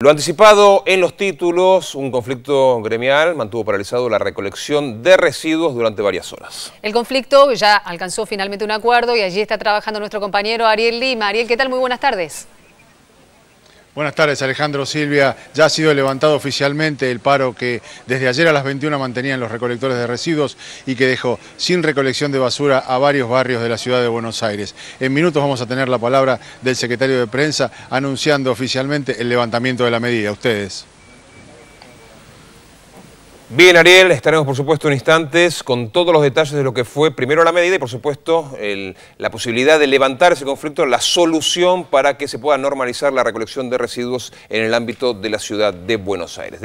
Lo anticipado en los títulos, un conflicto gremial mantuvo paralizado la recolección de residuos durante varias horas. El conflicto ya alcanzó finalmente un acuerdo y allí está trabajando nuestro compañero Ariel Lima. Ariel, ¿qué tal? Muy buenas tardes. Buenas tardes, Alejandro Silvia. Ya ha sido levantado oficialmente el paro que desde ayer a las 21 mantenían los recolectores de residuos y que dejó sin recolección de basura a varios barrios de la ciudad de Buenos Aires. En minutos vamos a tener la palabra del secretario de prensa anunciando oficialmente el levantamiento de la medida. Ustedes. Bien, Ariel, estaremos por supuesto en instantes con todos los detalles de lo que fue primero la medida y por supuesto la posibilidad de levantar ese conflicto, la solución para que se pueda normalizar la recolección de residuos en el ámbito de la ciudad de Buenos Aires.